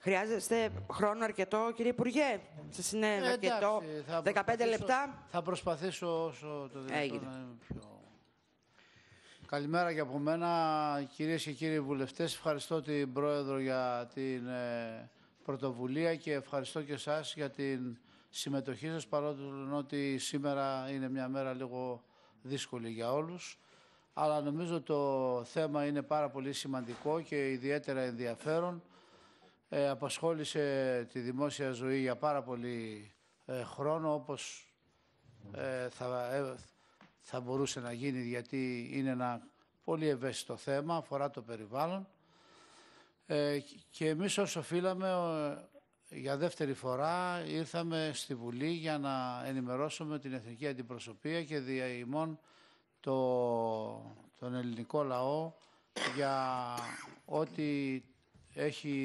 Χρειάζεστε χρόνο αρκετό, κύριε Υπουργέ. Σας είναι ε, αρκετό. 15 λεπτά. Θα προσπαθήσω όσο το δυνατόν να πιο. Καλημέρα και από μένα, κυρίες και κύριοι βουλευτές. Ευχαριστώ την Πρόεδρο για την ε, πρωτοβουλία και ευχαριστώ και εσάς για την συμμετοχή σας, παρότι ότι σήμερα είναι μια μέρα λίγο δύσκολη για όλους. Αλλά νομίζω το θέμα είναι πάρα πολύ σημαντικό και ιδιαίτερα ενδιαφέρον. Ε, απασχόλησε τη δημόσια ζωή για πάρα πολύ ε, χρόνο όπως ε, θα, μπορούσε να γίνει γιατί είναι ένα πολύ ευαίσθητο θέμα, αφορά το περιβάλλον και εμείς όσο οφείλαμε για δεύτερη φορά ήρθαμε στη Βουλή για να ενημερώσουμε την Εθνική Αντιπροσωπεία και δια ημών το, τον ελληνικό λαό για ό,τι έχει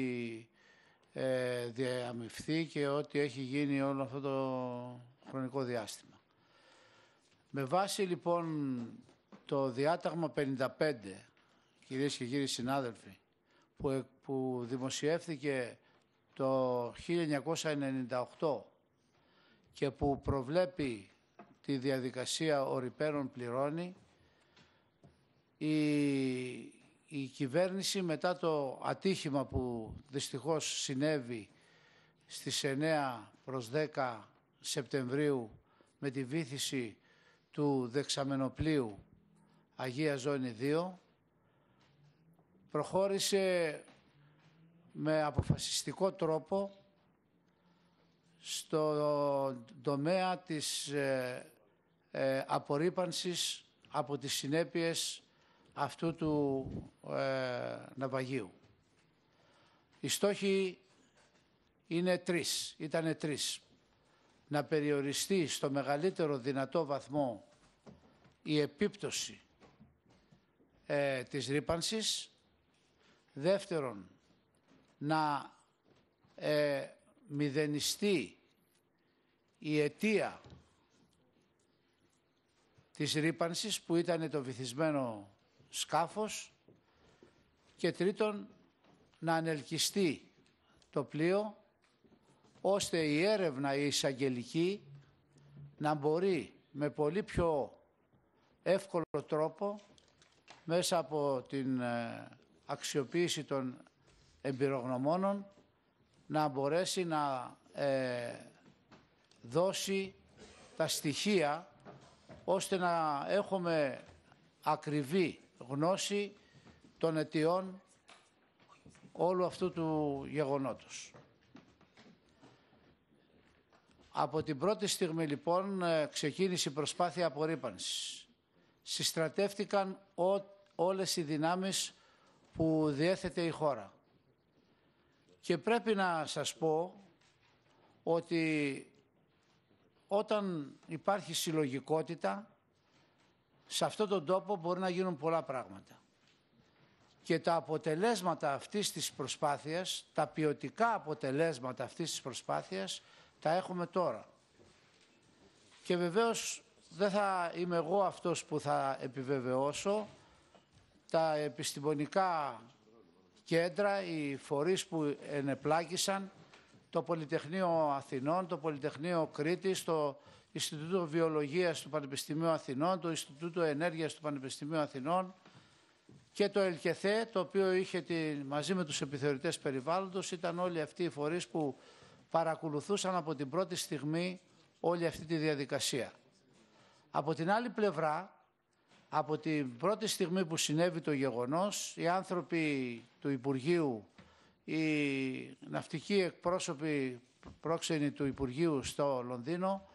ε, διαμειφθεί και ό,τι έχει γίνει όλο αυτό το χρονικό διάστημα. Με βάση λοιπόν το διάταγμα 55, κυρίες και κύριοι συνάδελφοι, που, που δημοσιεύθηκε το 1998 και που προβλέπει τη διαδικασία ορυπαίων πληρώνει», η η κυβέρνηση μετά το ατύχημα που δυστυχώς συνέβη στις 9 προς 10 Σεπτεμβρίου με τη βήθηση του δεξαμενοπλίου Αγίας Ζώνη 2 προχώρησε με αποφασιστικό τρόπο στο τομέα της ε, ε απορρίπανσης από τις συνέπειες αυτού του ε, ναυαγίου. Οι στόχοι είναι τρεις, ήταν τρεις. Να περιοριστεί στο μεγαλύτερο δυνατό βαθμό η επίπτωση ε, της ρήπανσης. Δεύτερον, να ε, μηδενιστεί η αιτία της ρήπανσης που ήταν το βυθισμένο σκάφος και τρίτον να ανελκυστεί το πλοίο ώστε η έρευνα η εισαγγελική να μπορεί με πολύ πιο εύκολο τρόπο μέσα από την ε, αξιοποίηση των εμπειρογνωμόνων να μπορέσει να ε, δώσει τα στοιχεία ώστε να έχουμε ακριβή γνώση των αιτιών όλου αυτού του γεγονότος. Από την πρώτη στιγμή λοιπόν ε, ξεκίνησε η προσπάθεια απορρίπανσης. Συστρατεύτηκαν ό, όλες οι δυνάμεις που διέθετε η χώρα. Και πρέπει να σας πω ότι όταν υπάρχει συλλογικότητα σε αυτόν τον τόπο μπορεί να γίνουν πολλά πράγματα. Και τα αποτελέσματα αυτής της προσπάθειας, τα ποιοτικά αποτελέσματα αυτής της προσπάθειας, τα έχουμε τώρα. Και βεβαίως δεν θα είμαι εγώ αυτός που θα επιβεβαιώσω τα επιστημονικά κέντρα, οι φορείς που ενεπλάκησαν, το Πολυτεχνείο Αθηνών, το Πολυτεχνείο Κρήτης, το Ινστιτούτο Βιολογίας του Πανεπιστημίου Αθηνών, το Ινστιτούτο Ενέργειας του Πανεπιστημίου Αθηνών και το ΕΛΚΕΘΕ, το οποίο είχε τη, μαζί με τους επιθεωρητές περιβάλλοντος, ήταν όλοι αυτοί οι φορείς που παρακολουθούσαν από την πρώτη στιγμή όλη αυτή τη διαδικασία. Από την άλλη πλευρά, από την πρώτη στιγμή που συνέβη το γεγονός, οι άνθρωποι του Υπουργείου οι ναυτικοί εκπρόσωποι πρόξενοι του Υπουργείου στο Λονδίνο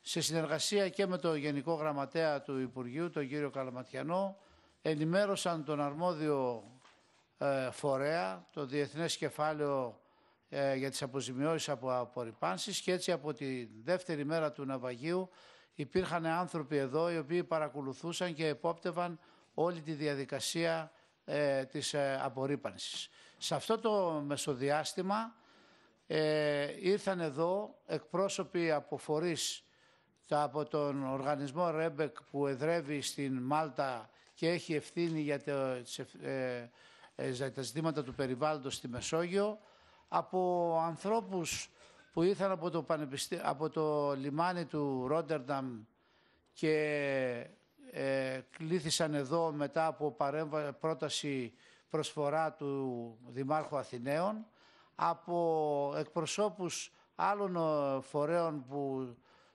σε συνεργασία και με το Γενικό Γραμματέα του Υπουργείου, τον κύριο Καλαματιανό, ενημέρωσαν τον αρμόδιο ε, φορέα, το Διεθνές Κεφάλαιο ε, για τις αποζημιώσεις από απορριπάνσεις και έτσι από τη δεύτερη μέρα του ναυαγίου υπήρχαν άνθρωποι εδώ οι οποίοι παρακολουθούσαν και επόπτευαν όλη τη διαδικασία ε, της απορρύπανσης. Σε αυτό το μεσοδιάστημα ε, ήρθαν εδώ εκπρόσωποι από φορείς τα, από τον οργανισμό ΡΕΜΠΕΚ που εδρεύει στην Μάλτα και έχει ευθύνη για, το, ε, ε, τα ζητήματα του περιβάλλοντος στη Μεσόγειο, από ανθρώπους που ήρθαν από το, από το λιμάνι του Ρόντερνταμ και ε, κλήθησαν εδώ μετά από παρέμβα... πρόταση προσφορά του Δημάρχου Αθηναίων, από εκπροσώπους άλλων ε, φορέων που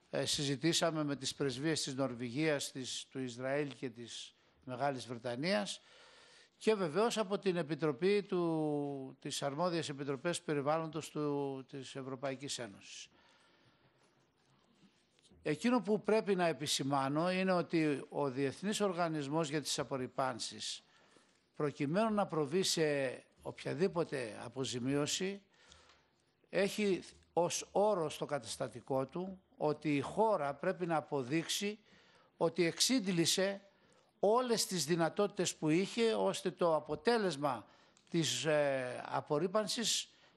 ε, συζητήσαμε με τις πρεσβείες της Νορβηγίας, της, του Ισραήλ και της Μεγάλης Βρετανίας και βεβαίως από την Επιτροπή του, της Αρμόδιας Επιτροπές Περιβάλλοντος του, της Ευρωπαϊκής Ένωσης. Εκείνο που πρέπει να επισημάνω είναι ότι ο Διεθνής Οργανισμός για τις Απορριπάνσεις προκειμένου να προβεί σε οποιαδήποτε αποζημίωση, έχει ως όρο στο καταστατικό του ότι η χώρα πρέπει να αποδείξει ότι εξήντλησε όλες τις δυνατότητες που είχε ώστε το αποτέλεσμα της ε,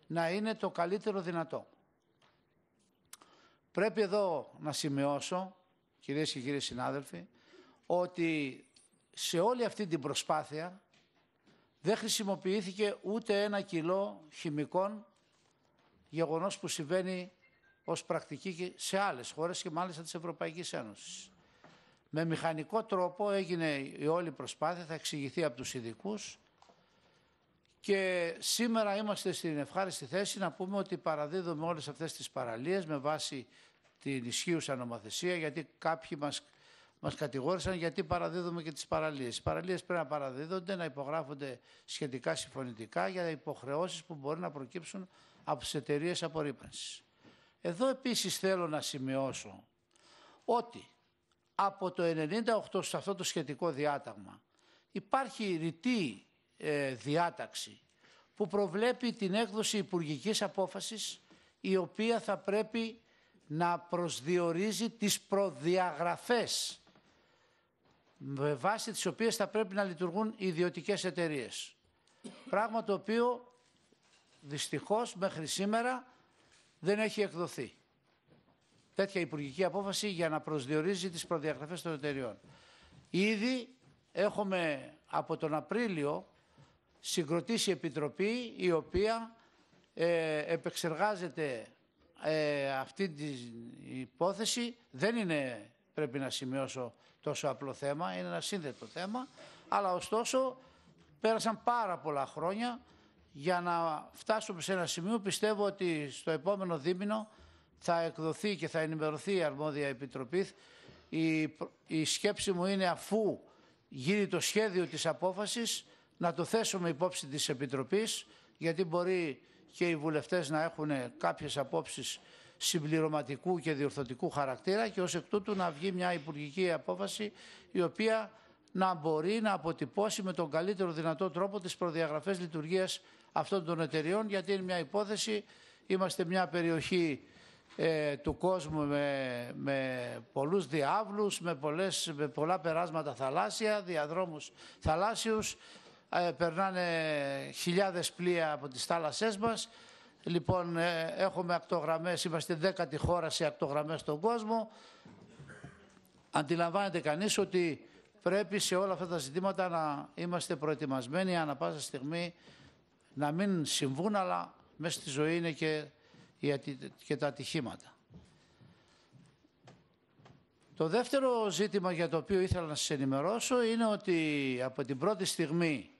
να είναι το καλύτερο δυνατό. Πρέπει εδώ να σημειώσω, κυρίες και κύριοι συνάδελφοι, ότι σε όλη αυτή την προσπάθεια δεν χρησιμοποιήθηκε ούτε ένα κιλό χημικών, γεγονός που συμβαίνει ως πρακτική σε άλλες χώρες και μάλιστα της Ευρωπαϊκής Ένωσης. Με μηχανικό τρόπο έγινε η όλη προσπάθεια, θα εξηγηθεί από τους ειδικούς. και σήμερα είμαστε στην ευχάριστη θέση να πούμε ότι παραδίδουμε όλες αυτές τις παραλίες με βάση την ισχύουσα νομοθεσία, γιατί κάποιοι μας Μας κατηγόρησαν γιατί παραδίδουμε και τις παραλίες. Οι παραλίες πρέπει να παραδίδονται, να υπογράφονται σχετικά συμφωνητικά για υποχρεώσεις που μπορεί να προκύψουν από τις εταιρείες απορρίπανσης. Εδώ επίσης θέλω να σημειώσω ότι από το 1998 σε αυτό το σχετικό διάταγμα υπάρχει ρητή ε, διάταξη που προβλέπει την έκδοση υπουργικής απόφασης η οποία θα πρέπει να προσδιορίζει τις προδιαγραφές με βάση τις οποίες θα πρέπει να λειτουργούν οι ιδιωτικές εταιρείες. Πράγμα το οποίο δυστυχώς μέχρι σήμερα δεν έχει εκδοθεί. Τέτοια υπουργική απόφαση για να προσδιορίζει τις προδιαγραφές των εταιριών. Ήδη έχουμε από τον Απρίλιο συγκροτήσει επιτροπή η οποία ε, επεξεργάζεται ε, αυτή την υπόθεση. Δεν είναι πρέπει να σημειώσω τόσο απλό θέμα. Είναι ένα σύνθετο θέμα. Αλλά ωστόσο πέρασαν πάρα πολλά χρόνια για να φτάσουμε σε ένα σημείο. Πιστεύω ότι στο επόμενο δίμηνο θα εκδοθεί και θα ενημερωθεί η αρμόδια επιτροπή. Η, σκέψη μου είναι αφού γίνει το σχέδιο της απόφασης να το θέσουμε υπόψη της Επιτροπής γιατί μπορεί και οι βουλευτές να έχουν κάποιες απόψεις συμπληρωματικού και διορθωτικού χαρακτήρα και ως εκ τούτου να βγει μια υπουργική απόφαση η οποία να μπορεί να αποτυπώσει με τον καλύτερο δυνατό τρόπο τις προδιαγραφές λειτουργίας αυτών των εταιριών γιατί είναι μια υπόθεση, είμαστε μια περιοχή ε, του κόσμου με, με πολλούς διάβλους, με, πολλές, με πολλά περάσματα θαλάσσια, διαδρόμους θαλάσσιους, ε, περνάνε χιλιάδες πλοία από τις θάλασσές μας Λοιπόν, ε, έχουμε ακτογραμμές, δέκατη χώρα σε ακτογραμμές στον κόσμο. Αντιλαμβάνεται κανείς ότι πρέπει σε όλα αυτά τα ζητήματα να είμαστε προετοιμασμένοι ανά πάσα στιγμή να μην συμβούν, αλλά μέσα στη ζωή είναι και, και τα ατυχήματα. Το δεύτερο ζήτημα για το οποίο ήθελα να σας ενημερώσω είναι ότι από την πρώτη στιγμή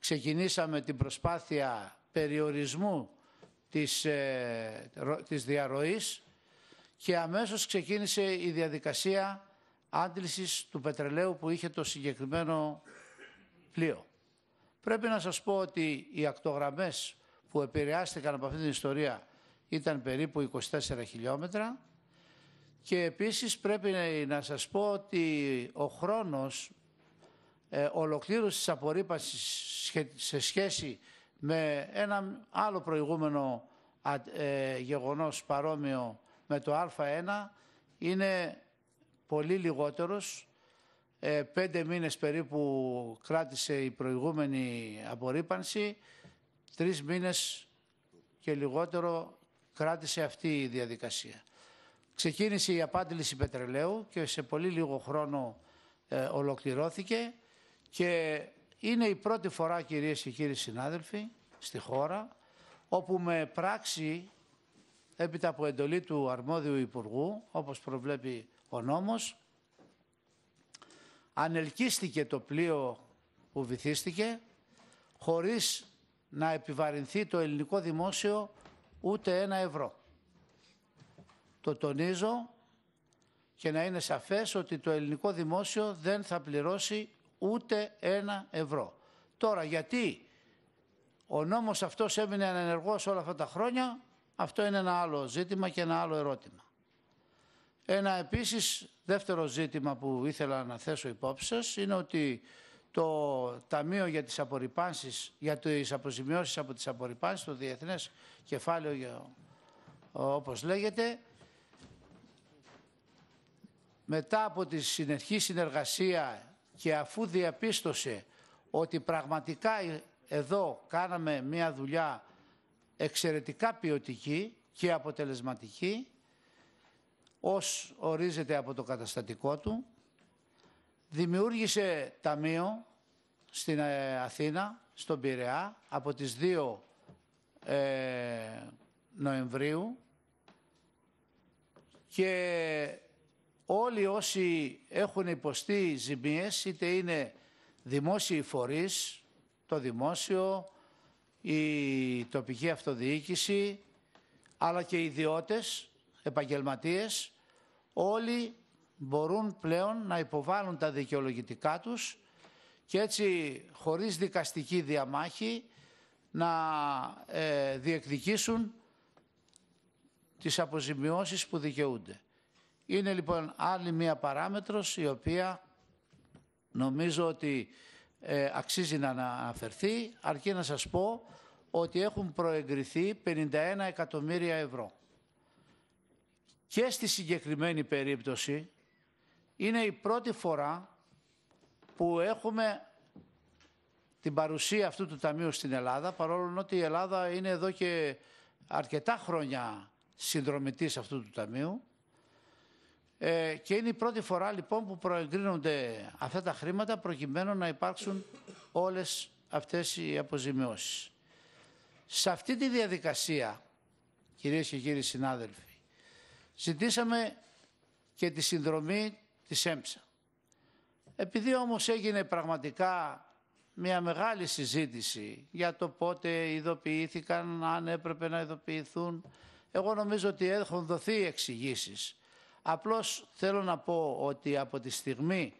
ξεκινήσαμε την προσπάθεια περιορισμού της, ε, της διαρροής και αμέσως ξεκίνησε η διαδικασία άντλησης του πετρελαίου που είχε το συγκεκριμένο πλοίο. Πρέπει να σας πω ότι οι ακτογραμμές που επηρεάστηκαν από αυτή την ιστορία ήταν περίπου 24 χιλιόμετρα και επίσης πρέπει να σας πω ότι ο χρόνος ε, ολοκλήρωσης της σε σχέση με ένα άλλο προηγούμενο ε, γεγονός παρόμοιο με το Α1 είναι πολύ λιγότερος. Ε, πέντε μήνες περίπου κράτησε η προηγούμενη απορρίπανση. Τρεις μήνες και λιγότερο κράτησε αυτή η διαδικασία. Ξεκίνησε η απάντηση πετρελαίου και σε πολύ λίγο χρόνο ε, ολοκληρώθηκε και είναι η πρώτη φορά κυρίες και κύριοι συνάδελφοι στη χώρα όπου με πράξη έπειτα από εντολή του αρμόδιου Υπουργού όπως προβλέπει ο νόμος ανελκύστηκε το πλοίο που βυθίστηκε χωρίς να επιβαρυνθεί το ελληνικό δημόσιο ούτε ένα ευρώ. Το τονίζω και να είναι σαφές ότι το ελληνικό δημόσιο δεν θα πληρώσει ούτε ένα ευρώ. Τώρα γιατί ο νόμος αυτός έμεινε ανενεργός όλα αυτά τα χρόνια, αυτό είναι ένα άλλο ζήτημα και ένα άλλο ερώτημα. Ένα επίσης δεύτερο ζήτημα που ήθελα να θέσω υπόψη σας είναι ότι το Ταμείο για τις απορριπάνσεις, για τις αποζημιώσεις από τις απορριπάνσεις, το Διεθνές Κεφάλαιο όπως λέγεται, μετά από τη συνεχή συνεργασία και αφού διαπίστωσε ότι πραγματικά ε, εδώ κάναμε μια δουλειά εξαιρετικά ποιοτική και αποτελεσματική, ως ορίζεται από το καταστατικό του, δημιούργησε ταμείο στην ε, Αθήνα, στον Πειραιά, από τις 2 ε, Νοεμβρίου και όλοι όσοι έχουν υποστεί ζημίες, είτε είναι δημόσιοι φορείς, το δημόσιο, η τοπική αυτοδιοίκηση, αλλά και ιδιώτες, επαγγελματίες, όλοι μπορούν πλέον να υποβάλουν τα δικαιολογητικά τους και έτσι χωρίς δικαστική διαμάχη να ε, διεκδικήσουν τις αποζημιώσεις που δικαιούνται. Είναι λοιπόν άλλη μία παράμετρος η οποία νομίζω ότι ε, αξίζει να αναφερθεί, αρκεί να σας πω ότι έχουν προεγκριθεί 51 εκατομμύρια ευρώ. Και στη συγκεκριμένη περίπτωση είναι η πρώτη φορά που έχουμε την παρουσία αυτού του ταμείου στην Ελλάδα, παρόλο ότι η Ελλάδα είναι εδώ και αρκετά χρόνια συνδρομητής αυτού του ταμείου ε, και είναι η πρώτη φορά λοιπόν που προεγκρίνονται αυτά τα χρήματα προκειμένου να υπάρξουν όλες αυτές οι αποζημιώσεις. Σε αυτή τη διαδικασία, κυρίες και κύριοι συνάδελφοι, ζητήσαμε και τη συνδρομή της ΕΜΨΑ. Επειδή όμως έγινε πραγματικά μια μεγάλη συζήτηση για το πότε ειδοποιήθηκαν, αν έπρεπε να ειδοποιηθούν, εγώ νομίζω ότι έχουν δοθεί εξηγήσεις Απλώς θέλω να πω ότι από τη στιγμή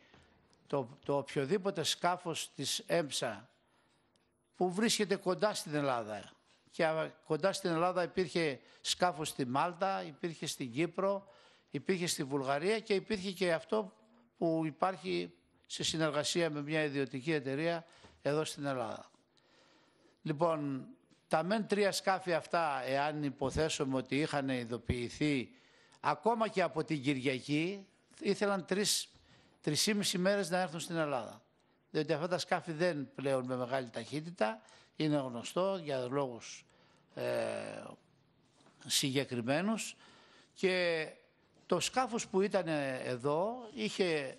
το, το οποιοδήποτε σκάφος της ΕΜΣΑ που βρίσκεται κοντά στην Ελλάδα και κοντά στην Ελλάδα υπήρχε σκάφος στη Μάλτα, υπήρχε στην Κύπρο, υπήρχε στη Βουλγαρία και υπήρχε και αυτό που υπάρχει σε συνεργασία με μια ιδιωτική εταιρεία εδώ στην Ελλάδα. Λοιπόν, τα μεν τρία σκάφη αυτά, εάν υποθέσουμε ότι είχαν ειδοποιηθεί Ακόμα και από την Κυριακή ήθελαν τρεις, μισή μέρες να έρθουν στην Ελλάδα. Διότι αυτά τα σκάφη δεν πλέον με μεγάλη ταχύτητα, είναι γνωστό για λόγους ε, συγκεκριμένους και το σκάφος που ήταν ε, εδώ είχε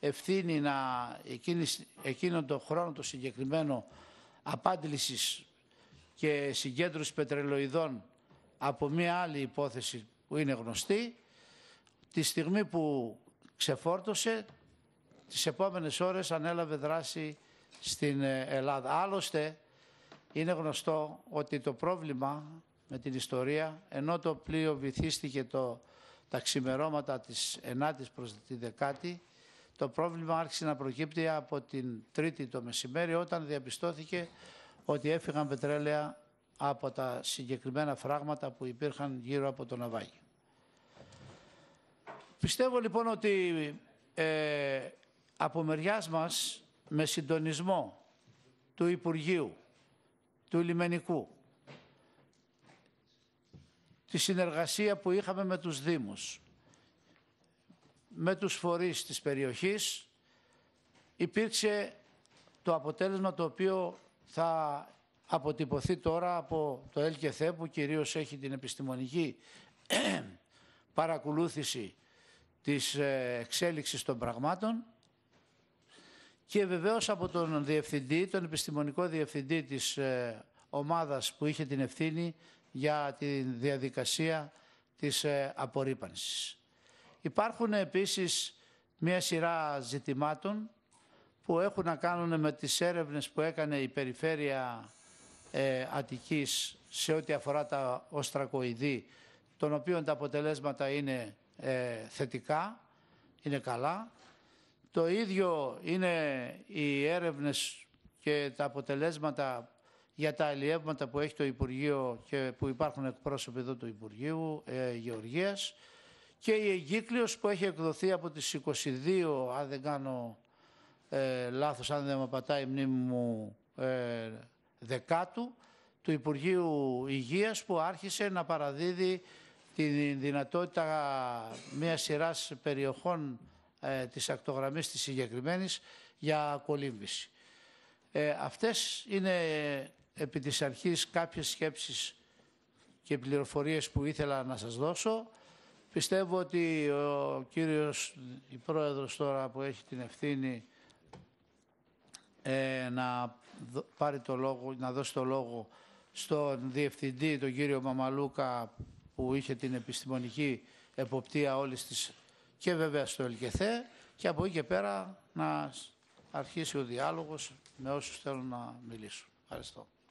ευθύνη να εκείνης, εκείνον χρόνο το συγκεκριμένο απάντησης και συγκέντρωση πετρελοειδών από μία άλλη υπόθεση που είναι γνωστή, τη στιγμή που ξεφόρτωσε, τις επόμενες ώρες ανέλαβε δράση στην ε, Ελλάδα. Άλλωστε, είναι γνωστό ότι το πρόβλημα με την ιστορία, ενώ το πλοίο βυθίστηκε το, τα ξημερώματα της 9ης προς τη 10η, το πρόβλημα άρχισε να προκύπτει από την Τρίτη το μεσημέρι, όταν διαπιστώθηκε ότι έφυγαν πετρέλαια από τα συγκεκριμένα φράγματα που υπήρχαν γύρω από το ναυάγιο. Πιστεύω λοιπόν ότι ε, από μεριάς μας με συντονισμό του Υπουργείου, του Λιμενικού, τη συνεργασία που είχαμε με τους Δήμους, με τους φορείς της περιοχής, υπήρξε το αποτέλεσμα το οποίο θα αποτυπωθεί τώρα από το ΕΛΚΕΘΕ που κυρίως έχει την επιστημονική παρακολούθηση της ε, εξέλιξης των πραγμάτων και βεβαίως από τον διευθυντή, τον επιστημονικό διευθυντή της ε, ομάδας που είχε την ευθύνη για τη διαδικασία της ε, απορρίπανσης. Υπάρχουν επίσης μια σειρά ζητημάτων που έχουν να κάνουν με τις έρευνες που έκανε η Περιφέρεια Αττικής σε ό,τι αφορά τα οστρακοειδή, των οποίων τα αποτελέσματα είναι ε, θετικά, είναι καλά. Το ίδιο είναι οι έρευνες και τα αποτελέσματα για τα αλλιεύματα που έχει το Υπουργείο και που υπάρχουν εκπρόσωποι εδώ του Υπουργείου ε, Γεωργίας και η εγκύκλειος που έχει εκδοθεί από τις 22, αν δεν κάνω ε, λάθος, αν δεν με πατάει η μνήμη μου, ε, δεκάτου, του Υπουργείου Υγείας που άρχισε να παραδίδει τη δυνατότητα μια σειράς περιοχών ε, της ακτογραμμής της συγκεκριμένης για κολύμβηση. Ε, αυτές είναι επί της αρχής κάποιες σκέψεις και πληροφορίες που ήθελα να σας δώσω. Πιστεύω ότι ο κύριος, η πρόεδρος τώρα που έχει την ευθύνη ε, να πάρει το λόγο, να δώσει το λόγο στον διευθυντή, τον κύριο Μαμαλούκα, που είχε την επιστημονική εποπτεία όλης της και βέβαια στο ΕΛΚΕΘΕ και από εκεί και πέρα να αρχίσει ο διάλογος με όσους θέλουν να μιλήσουν. Ευχαριστώ.